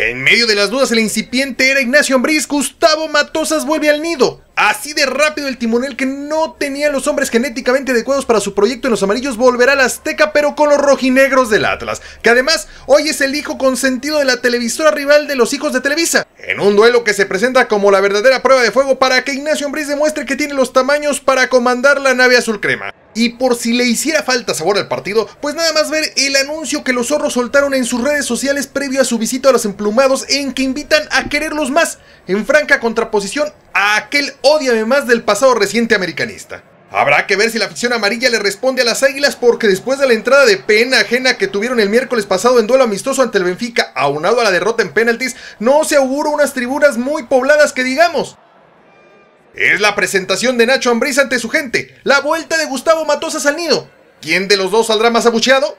En medio de las dudas, el incipiente era Ignacio Ambriz. Gustavo Matosas vuelve al nido. Así de rápido, el timonel que no tenía los hombres genéticamente adecuados para su proyecto en los amarillos volverá a la Azteca, pero con los rojinegros del Atlas, que además hoy es el hijo consentido de la televisora rival de los hijos de Televisa. En un duelo que se presenta como la verdadera prueba de fuego para que Ignacio Ambriz demuestre que tiene los tamaños para comandar la nave azul crema y por si le hiciera falta sabor al partido, pues nada más ver el anuncio que los zorros soltaron en sus redes sociales previo a su visita a los emplumados en que invitan a quererlos más, en franca contraposición a aquel odio más del pasado reciente americanista. Habrá que ver si la afición amarilla le responde a las águilas porque después de la entrada de pena ajena que tuvieron el miércoles pasado en duelo amistoso ante el Benfica, aunado a la derrota en penaltis, no se auguró unas tribunas muy pobladas que digamos. Es la presentación de Nacho Ambriz ante su gente, la vuelta de Gustavo Matosas al nido. ¿Quién de los dos saldrá más abucheado?